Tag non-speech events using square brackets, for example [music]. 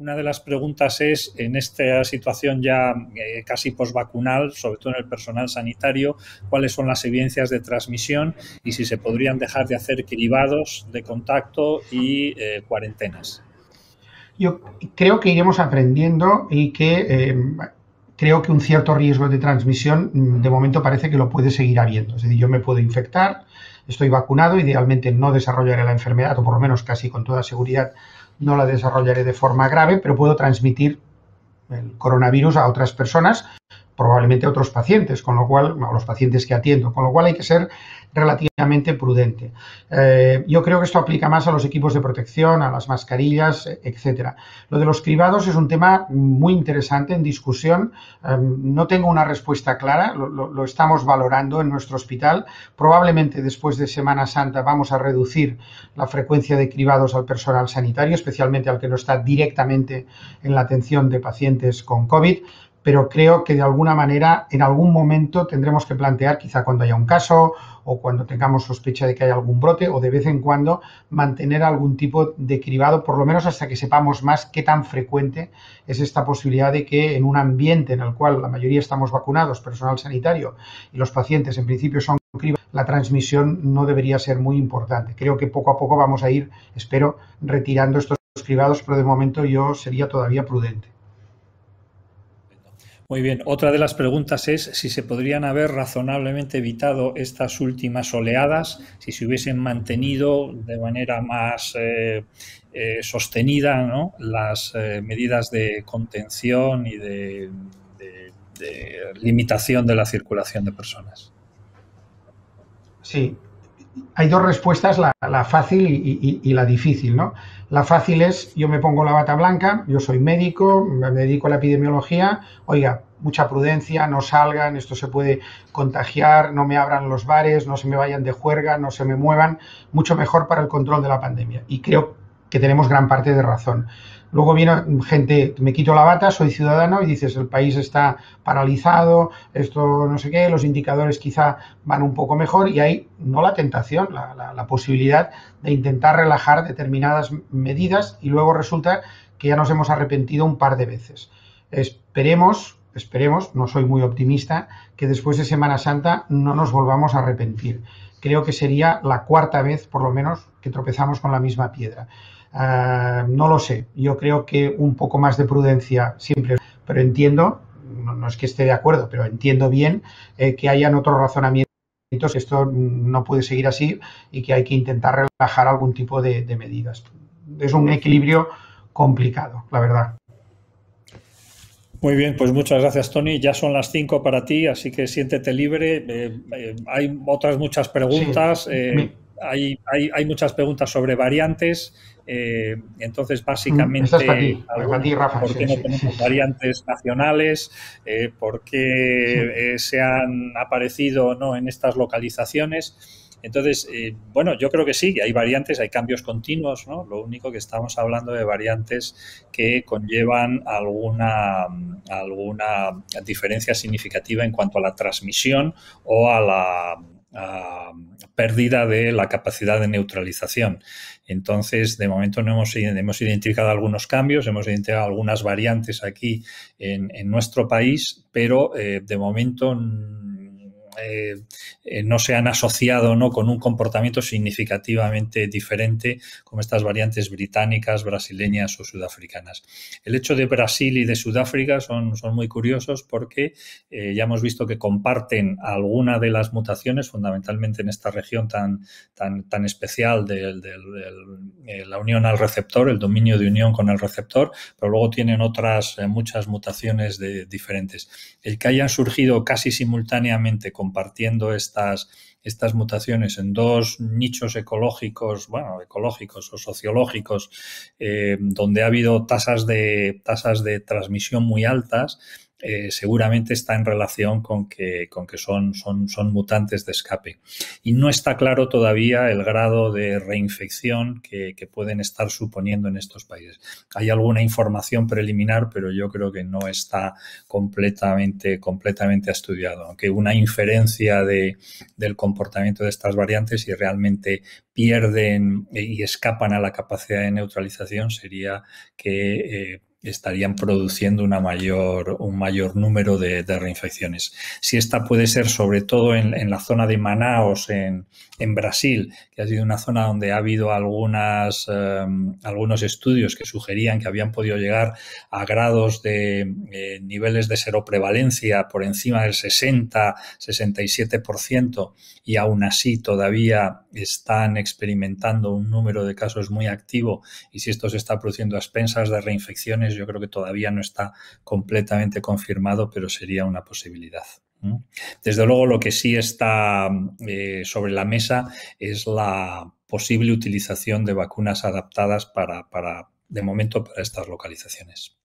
Una de las preguntas es, en esta situación ya eh, casi posvacunal, sobre todo en el personal sanitario, cuáles son las evidencias de transmisión y si se podrían dejar de hacer cribados de contacto y eh, cuarentenas. Yo creo que iremos aprendiendo y que eh, creo que un cierto riesgo de transmisión mm, de momento parece que lo puede seguir habiendo. Es decir, yo me puedo infectar, estoy vacunado, idealmente no desarrollaré la enfermedad, o por lo menos casi con toda seguridad no la desarrollaré de forma grave, pero puedo transmitir el coronavirus a otras personas probablemente otros pacientes, con lo cual, los pacientes que atiendo, con lo cual hay que ser relativamente prudente. Eh, yo creo que esto aplica más a los equipos de protección, a las mascarillas, etcétera. Lo de los cribados es un tema muy interesante en discusión. Em, no tengo una respuesta clara, lo, lo, estamos valorando en nuestro hospital. Probablemente después de Semana Santa vamos a reducir la frecuencia de cribados al personal sanitario, especialmente al que no está directamente en la atención de pacientes con COVID pero creo que de alguna manera en algún momento tendremos que plantear, quizá cuando haya un caso o cuando tengamos sospecha de que haya algún brote o de vez en cuando mantener algún tipo de cribado, por lo menos hasta que sepamos más qué tan frecuente es esta posibilidad de que en un ambiente en el cual la mayoría estamos vacunados, personal sanitario y los pacientes en principio son cribados, la transmisión no debería ser muy importante. Creo que poco a poco vamos a ir, espero, retirando estos cribados, pero de momento yo sería todavía prudente. Muy bien, otra de las preguntas es si se podrían haber razonablemente evitado estas últimas oleadas, si se hubiesen mantenido de manera más eh, eh, sostenida las eh, medidas de contención y de, de, de limitación de la circulación de personas. Sí, hay dos respuestas, la, fácil y, y, la difícil, ¿no? La fácil es, yo me pongo la bata blanca, yo soy médico, me dedico a la epidemiología, oiga, mucha prudencia, no salgan, esto se puede contagiar, no me abran los bares, no se me vayan de juerga, no se me muevan, mucho mejor para el control de la pandemia. Y creo que tenemos gran parte de razón. Luego viene gente, me quito la bata, soy ciudadano y dices, el país está paralizado, esto no sé qué, los indicadores quizá van un poco mejor y hay no la tentación, la, la posibilidad de intentar relajar determinadas medidas y luego resulta que ya nos hemos arrepentido un par de veces. Esperemos esperemos, no soy muy optimista, que después de Semana Santa no nos volvamos a arrepentir. Creo que sería la cuarta vez, por lo menos, que tropezamos con la misma piedra. Ah, no lo sé. Yo creo que un poco más de prudencia siempre, pero entiendo, no, es que esté de acuerdo, pero entiendo bien eh, que hayan otros razonamientos, esto no puede seguir así y que hay que intentar relajar algún tipo de, medidas. Es un equilibrio complicado, la verdad. Muy bien, pues muchas gracias, Tony. Ya son las cinco para ti, así que siéntete libre. Eh, eh, hay otras muchas preguntas hay, hay, hay, muchas preguntas sobre variantes, eh, entonces mm, básicamente... ¿Por qué no tenemos variantes nacionales? Eh, ¿Por qué [laughs] eh, se han aparecido no en estas localizaciones? Entonces, bueno, yo creo que sí, hay variantes, hay cambios continuos, ¿no? Lo único que estamos hablando de variantes que conllevan alguna, alguna diferencia significativa en cuanto a la transmisión o a la pérdida de la capacidad de neutralización. Entonces, de momento no hemos, hemos identificado algunos cambios, hemos identificado algunas variantes aquí en, nuestro país, pero eh, de momento eh, eh, no se han asociado ¿no? con un comportamiento significativamente diferente como estas variantes británicas, brasileñas o sudafricanas. El hecho de Brasil y de Sudáfrica son, son muy curiosos porque eh, ya hemos visto que comparten alguna de las mutaciones, fundamentalmente en esta región tan, tan, tan especial de, la unión al receptor, el dominio de unión con el receptor, pero luego tienen otras muchas mutaciones diferentes. El que hayan surgido casi simultáneamente con compartiendo estas, mutaciones en dos nichos ecológicos, bueno, ecológicos o sociológicos, eh, donde ha habido tasas de, tasas de transmisión muy altas eh, seguramente está en relación con que, son, mutantes de escape. Y no está claro todavía el grado de reinfección que, pueden estar suponiendo en estos países. Hay alguna información preliminar, pero yo creo que no está completamente, completamente estudiado. Aunque una inferencia del comportamiento de estas variantes, y realmente pierden y escapan a la capacidad de neutralización, sería que eh, estarían produciendo una mayor, un mayor número de, reinfecciones. Si esta puede ser sobre todo en, la zona de Manaos, en, Brasil, que ha sido una zona donde ha habido algunas, em, algunos estudios que sugerían que habían podido llegar a grados de eh, niveles de seroprevalencia por encima del 60-67% y aún así todavía están experimentando un número de casos muy activo y si esto se está produciendo a expensas de reinfecciones, yo creo que todavía no está completamente confirmado, pero sería una posibilidad. Desde luego, lo que sí está eh, sobre la mesa es la posible utilización de vacunas adaptadas para de momento, para estas localizaciones.